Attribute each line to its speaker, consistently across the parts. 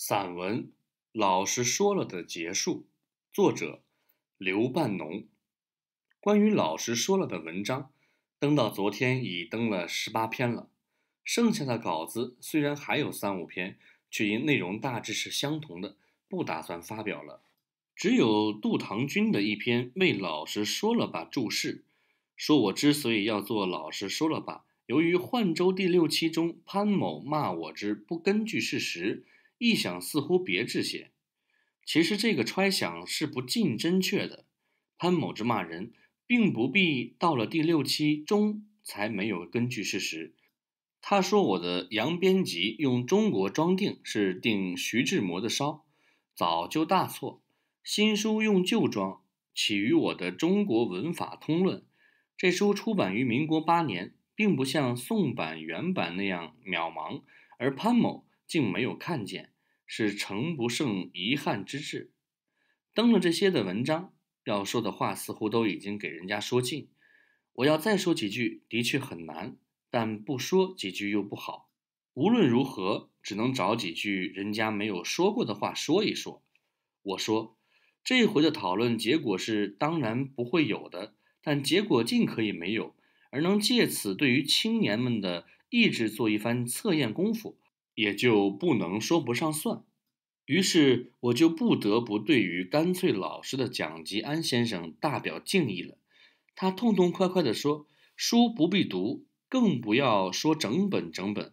Speaker 1: 散文《老实说了》的结束，作者刘半农。关于老实说了的文章，登到昨天已登了十八篇了。剩下的稿子虽然还有三五篇，却因内容大致是相同的，不打算发表了。只有杜唐君的一篇为《老实说了》吧注释，说我之所以要做《老实说了》吧，由于《幻州》第六期中潘某骂我之不根据事实。臆想似乎别致些，其实这个揣想是不尽真确的。潘某之骂人，并不必到了第六期中才没有根据事实。他说我的《洋编集》用中国装订是定徐志摩的烧，早就大错。新书用旧装起于我的《中国文法通论》，这书出版于民国八年，并不像宋版原版那样渺茫，而潘某。竟没有看见，是诚不胜遗憾之至。登了这些的文章，要说的话似乎都已经给人家说尽。我要再说几句，的确很难，但不说几句又不好。无论如何，只能找几句人家没有说过的话说一说。我说，这一回的讨论结果是当然不会有的，但结果尽可以没有，而能借此对于青年们的意志做一番测验功夫。也就不能说不上算，于是我就不得不对于干脆老实的蒋吉安先生大表敬意了。他痛痛快快地说：“书不必读，更不要说整本整本。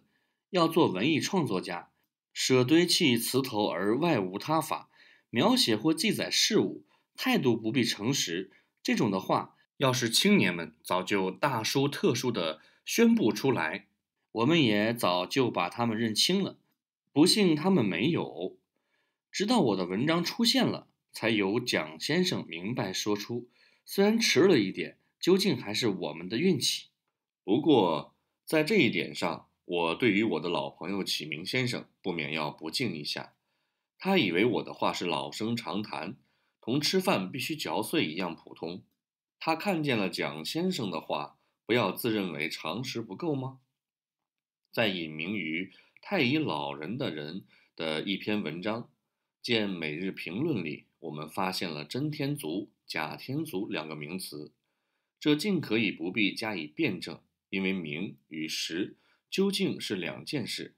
Speaker 1: 要做文艺创作家，舍堆砌词头而外无他法。描写或记载事物，态度不必诚实。这种的话，要是青年们早就大书特书的宣布出来。”我们也早就把他们认清了，不幸他们没有。直到我的文章出现了，才由蒋先生明白说出。虽然迟了一点，究竟还是我们的运气。不过在这一点上，我对于我的老朋友启明先生不免要不敬一下。他以为我的话是老生常谈，同吃饭必须嚼碎一样普通。他看见了蒋先生的话，不要自认为常识不够吗？在隐名于太乙老人的人的一篇文章《见每日评论》里，我们发现了“真天族”“假天族”两个名词。这尽可以不必加以辩证，因为名与实究竟是两件事。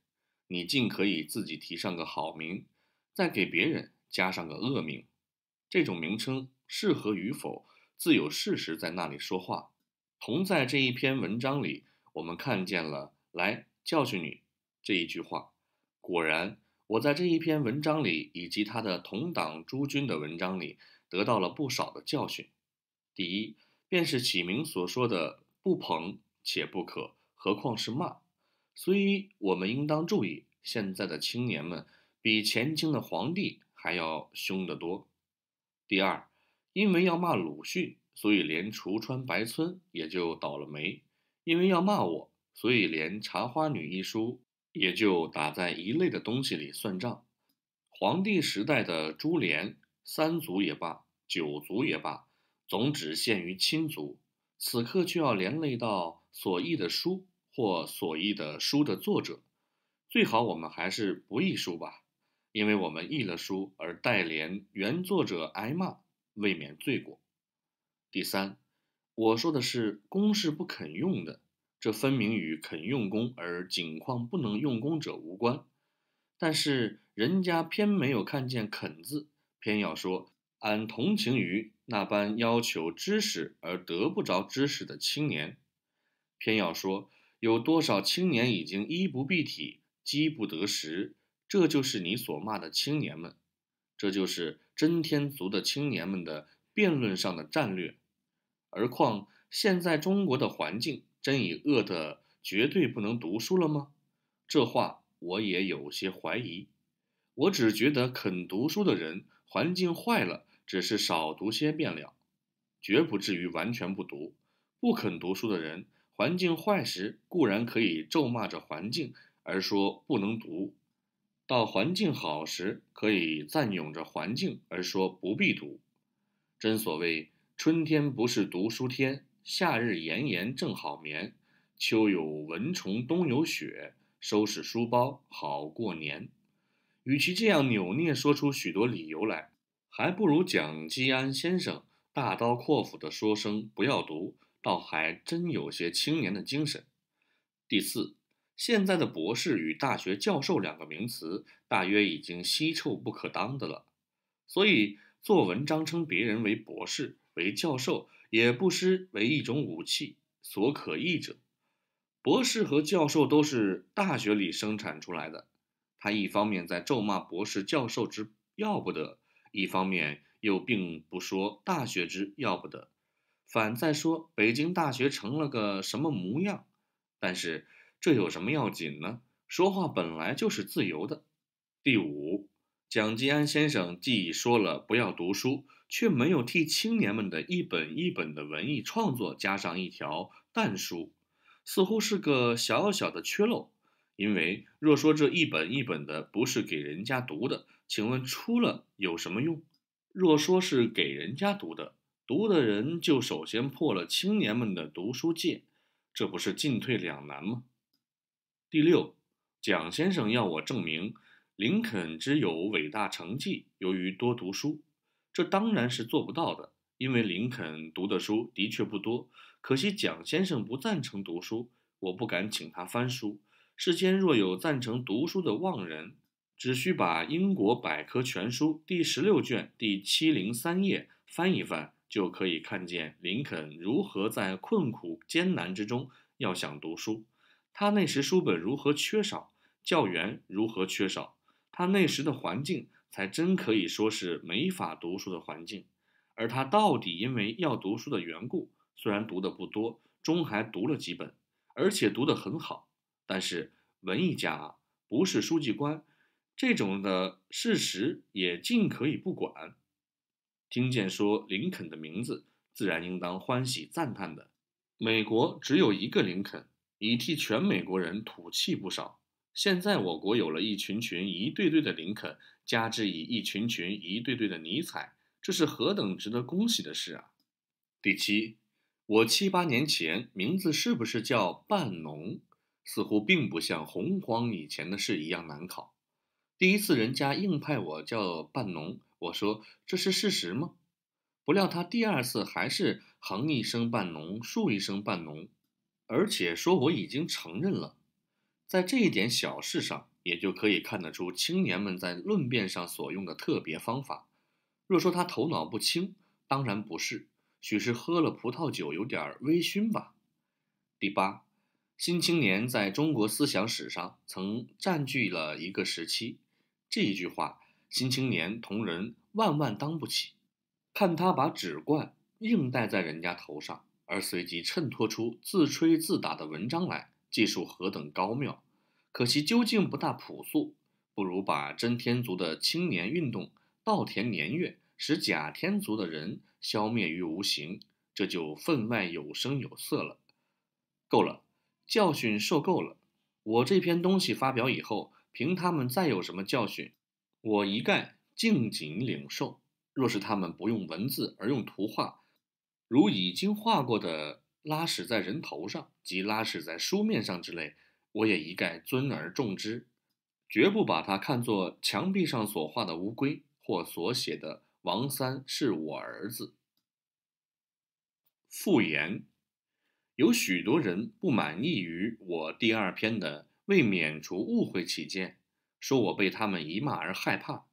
Speaker 1: 你尽可以自己提上个好名，再给别人加上个恶名。这种名称适合与否，自有事实在那里说话。同在这一篇文章里，我们看见了来。教训你这一句话，果然我在这一篇文章里，以及他的同党诸君的文章里，得到了不少的教训。第一，便是启明所说的“不捧且不可”，何况是骂。所以我们应当注意，现在的青年们比前清的皇帝还要凶得多。第二，因为要骂鲁迅，所以连橱川白村也就倒了霉；因为要骂我。所以，连《茶花女》一书也就打在一类的东西里算账。皇帝时代的株连三族也罢，九族也罢，总只限于亲族。此刻却要连累到所译的书或所译的书的作者。最好我们还是不译书吧，因为我们译了书而代连原作者挨骂，未免罪过。第三，我说的是公事不肯用的。这分明与肯用功而景况不能用功者无关，但是人家偏没有看见“肯”字，偏要说俺同情于那般要求知识而得不着知识的青年，偏要说有多少青年已经衣不蔽体、饥不得食，这就是你所骂的青年们，这就是真天族的青年们的辩论上的战略。而况现在中国的环境。真已饿得绝对不能读书了吗？这话我也有些怀疑。我只觉得肯读书的人，环境坏了，只是少读些便了，绝不至于完全不读；不肯读书的人，环境坏时固然可以咒骂着环境而说不能读，到环境好时可以赞咏着环境而说不必读。真所谓“春天不是读书天”。夏日炎炎正好眠，秋有蚊虫，冬有雪，收拾书包好过年。与其这样扭捏说出许多理由来，还不如蒋基安先生大刀阔斧地说声“不要读”，倒还真有些青年的精神。第四，现在的博士与大学教授两个名词，大约已经稀臭不可当的了，所以做文章称别人为博士、为教授。也不失为一种武器所可译者。博士和教授都是大学里生产出来的。他一方面在咒骂博士、教授之要不得，一方面又并不说大学之要不得，反在说北京大学成了个什么模样。但是这有什么要紧呢？说话本来就是自由的。第五。蒋吉安先生既已说了不要读书，却没有替青年们的一本一本的文艺创作加上一条“淡书”，似乎是个小小的缺漏。因为若说这一本一本的不是给人家读的，请问出了有什么用？若说是给人家读的，读的人就首先破了青年们的读书戒，这不是进退两难吗？第六，蒋先生要我证明。林肯之有伟大成绩，由于多读书，这当然是做不到的。因为林肯读的书的确不多。可惜蒋先生不赞成读书，我不敢请他翻书。世间若有赞成读书的望人，只需把《英国百科全书》第十六卷第七零三页翻一翻，就可以看见林肯如何在困苦艰难之中要想读书，他那时书本如何缺少，教员如何缺少。他那时的环境才真可以说是没法读书的环境，而他到底因为要读书的缘故，虽然读的不多，终还读了几本，而且读得很好。但是文艺家啊，不是书记官，这种的事实也尽可以不管。听见说林肯的名字，自然应当欢喜赞叹的。美国只有一个林肯，已替全美国人吐气不少。现在我国有了一群群、一对对的林肯，加之以一群群、一对对的尼采，这是何等值得恭喜的事啊！第七，我七八年前名字是不是叫半农，似乎并不像洪荒以前的事一样难考。第一次人家硬派我叫半农，我说这是事实吗？不料他第二次还是横一声半农，竖一声半农，而且说我已经承认了。在这一点小事上，也就可以看得出青年们在论辩上所用的特别方法。若说他头脑不清，当然不是，许是喝了葡萄酒有点微醺吧。第八，《新青年》在中国思想史上曾占据了一个时期。这一句话，《新青年》同仁万万当不起。看他把纸罐硬戴在人家头上，而随即衬托出自吹自打的文章来。技术何等高妙，可惜究竟不大朴素，不如把真天族的青年运动、稻田年月，使假天族的人消灭于无形，这就分外有声有色了。够了，教训受够了。我这篇东西发表以后，凭他们再有什么教训，我一概敬谨领受。若是他们不用文字而用图画，如已经画过的。拉屎在人头上，及拉屎在书面上之类，我也一概尊而重之，绝不把它看作墙壁上所画的乌龟或所写的“王三是我儿子”。复言，有许多人不满意于我第二篇的，为免除误会起见，说我被他们一骂而害怕。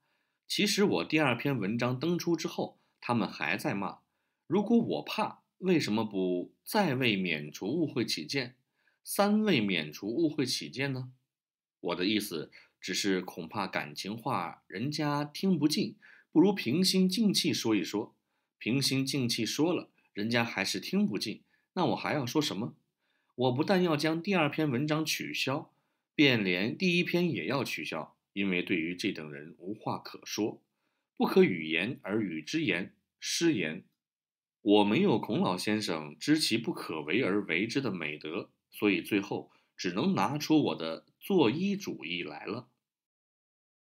Speaker 1: 其实我第二篇文章登出之后，他们还在骂。如果我怕。为什么不再为免除误会起见，三为免除误会起见呢？我的意思只是恐怕感情话人家听不进，不如平心静气说一说。平心静气说了，人家还是听不进，那我还要说什么？我不但要将第二篇文章取消，便连第一篇也要取消，因为对于这等人无话可说，不可与言而与之言，失言。我没有孔老先生知其不可为而为之的美德，所以最后只能拿出我的作揖主义来了。